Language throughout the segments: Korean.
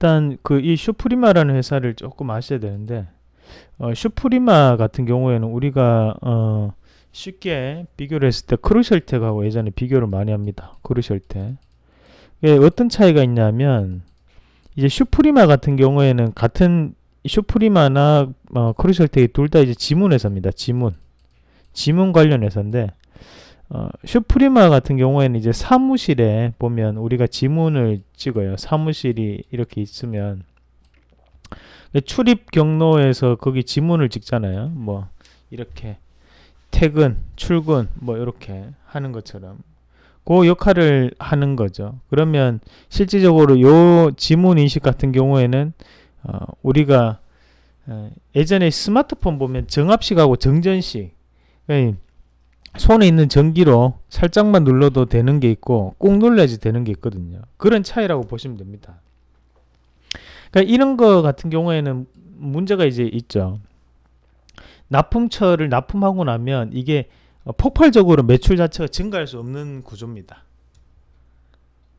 일단 그 이 슈프리마라는 회사를 조금 아셔야 되는데 어, 슈프리마 같은 경우에는 우리가 어, 쉽게 비교를 했을 때 크루셜텍하고 예전에 비교를 많이 합니다. 크루셜텍. 예, 어떤 차이가 있냐면 이제 슈프리마 같은 경우에는 같은 슈프리마나 어, 크루셜텍이 둘 다 이제 지문 회사입니다. 지문. 지문 관련 회사인데 어, 슈프리마 같은 경우에는 이제 사무실에 보면 우리가 지문을 찍어요. 사무실이 이렇게 있으면 출입 경로에서 거기 지문을 찍잖아요. 뭐 이렇게 퇴근, 출근 뭐 이렇게 하는 것처럼 그 역할을 하는 거죠. 그러면 실질적으로 요 지문 인식 같은 경우에는 어, 우리가 어, 예전에 스마트폰 보면 정합식하고 정전식 예, 손에 있는 전기로 살짝만 눌러도 되는 게 있고 꾹 눌러야지 되는 게 있거든요. 그런 차이라고 보시면 됩니다. 그러니까 이런 거 같은 경우에는 문제가 이제 있죠. 납품처를 납품하고 나면 이게 어, 폭발적으로 매출 자체가 증가할 수 없는 구조입니다.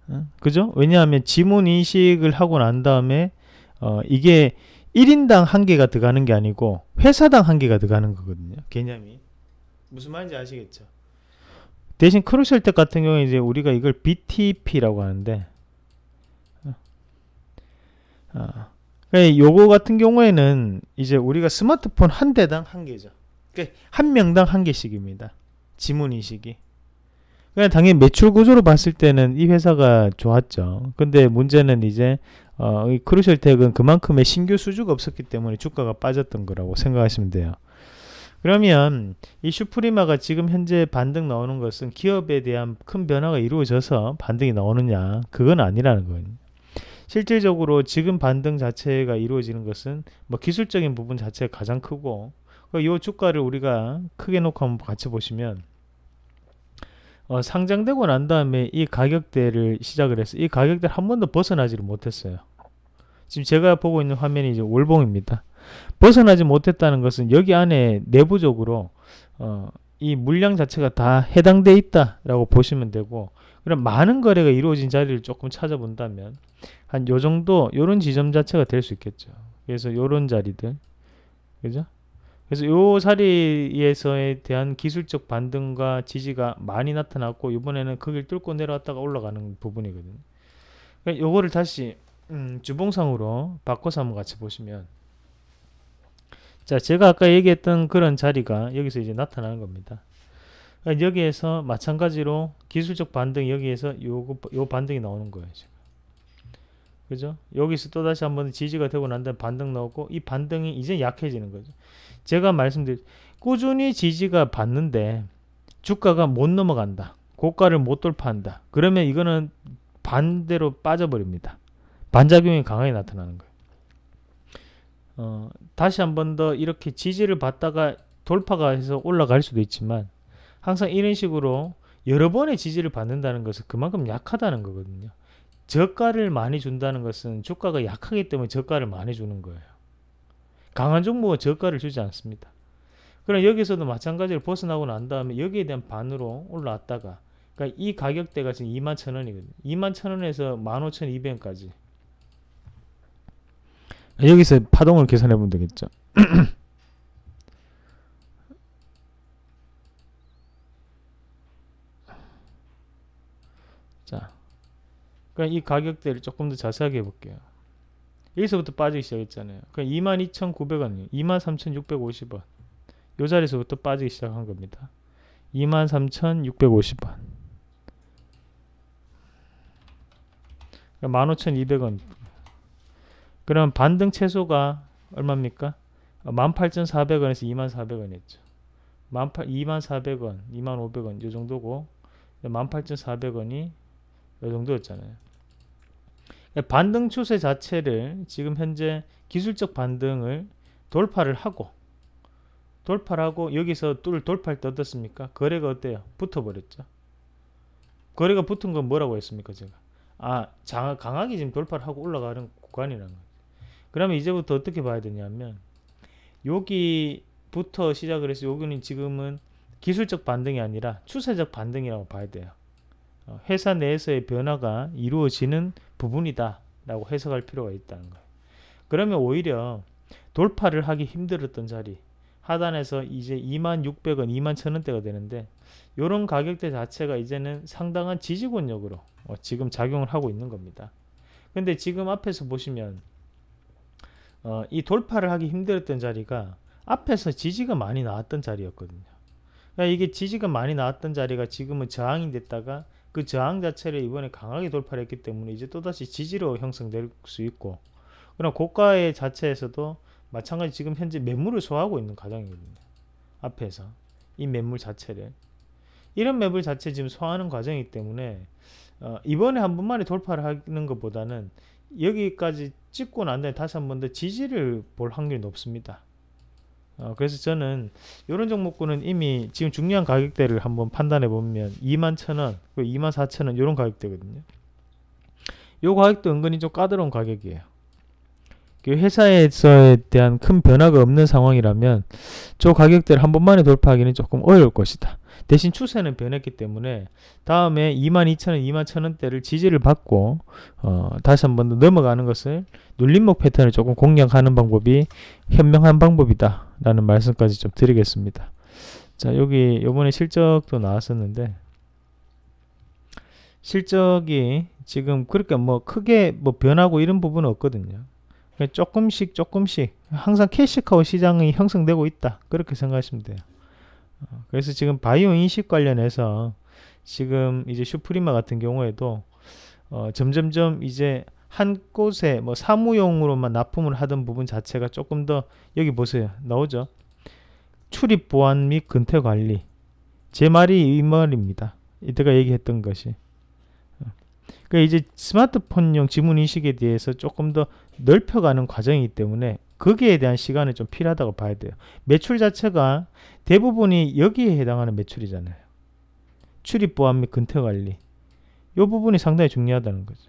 어? 그죠? 왜냐하면 지문 인식을 하고 난 다음에 어 이게 1인당 한 개가 들어가는 게 아니고 회사당 한 개가 들어가는 거거든요. 개념이. 무슨 말인지 아시겠죠? 대신 크루셜 텍 같은 경우에 이제 우리가 이걸 BTP라고 하는데 어. 어. 그러니까 요거 같은 경우에는 이제 우리가 스마트폰 한 대당 한 개죠. 그한 그러니까 명당 한 개씩입니다. 지문 인식이. 그냥 그러니까 당연히 매출 구조로 봤을 때는 이 회사가 좋았죠. 근데 문제는 이제 어, 크루셜텍은 그만큼의 신규 수주가 없었기 때문에 주가가 빠졌던 거라고 생각하시면 돼요. 그러면 이 슈프리마가 지금 현재 반등 나오는 것은 기업에 대한 큰 변화가 이루어져서 반등이 나오느냐 그건 아니라는 거예요. 실질적으로 지금 반등 자체가 이루어지는 것은 뭐 기술적인 부분 자체가 가장 크고 이 주가를 우리가 크게 놓고 한번 같이 보시면 어, 상장되고 난 다음에 이 가격대를 시작을 해서 이 가격대를 한 번도 벗어나지를 못했어요. 지금 제가 보고 있는 화면이 이제 월봉입니다. 벗어나지 못했다는 것은 여기 안에 내부적으로 어, 이 물량 자체가 다 해당돼 있다라고 보시면 되고 그럼 많은 거래가 이루어진 자리를 조금 찾아본다면 한 요 정도 요런 지점 자체가 될 수 있겠죠. 그래서 요런 자리들 그죠? 그래서 요 자리에서에 대한 기술적 반등과 지지가 많이 나타났고 이번에는 거길 뚫고 내려왔다가 올라가는 부분이거든요. 그러니까 요거를 다시 음, 주봉상으로 바꿔서 한번 같이 보시면 자, 제가 아까 얘기했던 그런 자리가 여기서 이제 나타나는 겁니다. 그러니까 여기에서 마찬가지로 기술적 반등 여기에서 요거 요 반등이 나오는 거예요, 지금. 그죠? 여기서 또 다시 한번 지지가 되고 난 다음에 반등 나오고 이 반등이 이제 약해지는 거죠. 제가 말씀드린 꾸준히 지지가 받는데 주가가 못 넘어간다. 고가를 못 돌파한다. 그러면 이거는 반대로 빠져버립니다. 반작용이 강하게 나타나는 거예요. 어, 다시 한 번 더 이렇게 지지를 받다가 돌파가 해서 올라갈 수도 있지만 항상 이런 식으로 여러 번의 지지를 받는다는 것은 그만큼 약하다는 거거든요. 저가를 많이 준다는 것은 주가가 약하기 때문에 저가를 많이 주는 거예요. 강한 종목은 저가를 주지 않습니다. 그럼 여기서도 마찬가지로 벗어나고 난 다음에 여기에 대한 반으로 올라왔다가 그러니까 이 가격대가 지금 2만 천원이거든요 2만 천원에서 15,200원까지 여기서 파동을 계산해 보면 되겠죠. 자, 그냥 이 가격대를 조금 더 자세하게 해볼게요. 여기서부터 빠지기 시작했잖아요. 그냥 2 2 9 0 0원 23,650원. 요 자리에서부터 빠지기 시작한 겁니다. 23,650원. 15,200원 그러니까 그럼 반등 최소가 얼마입니까? 18,400원에서 24,400원이었죠. 24,400원, 25,500원 이 정도고 18,400원이 이 정도였잖아요. 그러니까 반등 추세 자체를 지금 현재 기술적 반등을 돌파를 하고 돌파하고 여기서 뚫을 돌파할 때 어떻습니까? 거래가 어때요? 붙어버렸죠. 거래가 붙은 건 뭐라고 했습니까? 제가 아 장, 강하게 지금 돌파를 하고 올라가는 구간이라는 거예요. 그러면 이제부터 어떻게 봐야 되냐면 여기부터 시작을 해서 여기는 지금은 기술적 반등이 아니라 추세적 반등이라고 봐야 돼요. 어, 회사 내에서의 변화가 이루어지는 부분이다 라고 해석할 필요가 있다는 거예요. 그러면 오히려 돌파를 하기 힘들었던 자리 하단에서 이제 2600원, 21,000원대가 되는데 이런 가격대 자체가 이제는 상당한 지지권력으로 어, 지금 작용을 하고 있는 겁니다. 근데 지금 앞에서 보시면 어, 이 돌파를 하기 힘들었던 자리가 앞에서 지지가 많이 나왔던 자리였거든요. 그러니까 이게 지지가 많이 나왔던 자리가 지금은 저항이 됐다가 그 저항 자체를 이번에 강하게 돌파를 했기 때문에 이제 또다시 지지로 형성될 수 있고 그러나 고가의 자체에서도 마찬가지 지금 현재 매물을 소화하고 있는 과정이거든요. 앞에서 이 매물 자체를 이런 매물 자체 지금 소화하는 과정이기 때문에 어, 이번에 한 번만에 돌파를 하는 것보다는 여기까지 찍고 난 다음에 다시 한 번 더 지지를 볼 확률이 높습니다. 어, 그래서 저는 이런 종목군은 이미 지금 중요한 가격대를 한번 판단해 보면 21,000원, 24,000원 이런 가격대거든요. 요 가격도 은근히 좀 까다로운 가격이에요. 그 회사에서에 대한 큰 변화가 없는 상황이라면 저 가격대를 한 번만에 돌파하기는 조금 어려울 것이다. 대신 추세는 변했기 때문에 다음에 22,000원, 21,000원대를 지지를 받고 어, 다시 한 번 더 넘어가는 것을 눌림목 패턴을 조금 공략하는 방법이 현명한 방법이다라는 말씀까지 좀 드리겠습니다. 자 여기 요번에 실적도 나왔었는데 실적이 지금 그렇게 뭐 크게 뭐 변하고 이런 부분은 없거든요. 그러니까 조금씩 조금씩 항상 캐시카우 시장이 형성되고 있다 그렇게 생각하시면 돼요. 그래서 지금 바이오 인식 관련해서 지금 이제 슈프리마 같은 경우에도 어, 점점점 이제 한 곳에 뭐 사무용으로만 납품을 하던 부분 자체가 조금 더 여기 보세요 나오죠 출입 보안 및 근태 관리 제 말이 이 말입니다 이때가 얘기했던 것이 그 이제 스마트폰용 지문 인식에 대해서 조금 더 넓혀가는 과정이기 때문에 거기에 대한 시간이 좀 필요하다고 봐야 돼요. 매출 자체가 대부분이 여기에 해당하는 매출이잖아요. 출입 보안 및 근태 관리. 이 부분이 상당히 중요하다는 거죠.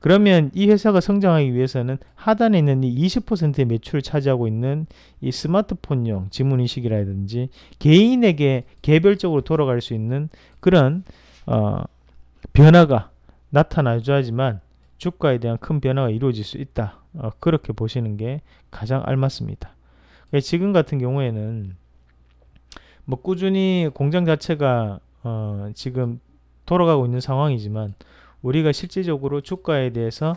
그러면 이 회사가 성장하기 위해서는 하단에 있는 이 20%의 매출을 차지하고 있는 이 스마트폰용 지문인식이라든지 개인에게 개별적으로 돌아갈 수 있는 그런 어, 변화가 나타나줘야지만 주가에 대한 큰 변화가 이루어질 수 있다. 어, 그렇게 보시는 게 가장 알맞습니다. 그러니까 지금 같은 경우에는 뭐 꾸준히 공장 자체가 어, 지금 돌아가고 있는 상황이지만 우리가 실질적으로 주가에 대해서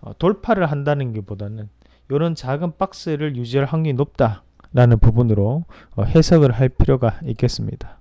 어, 돌파를 한다는 것보다는 이런 작은 박스를 유지할 확률이 높다라는 부분으로 어, 해석을 할 필요가 있겠습니다.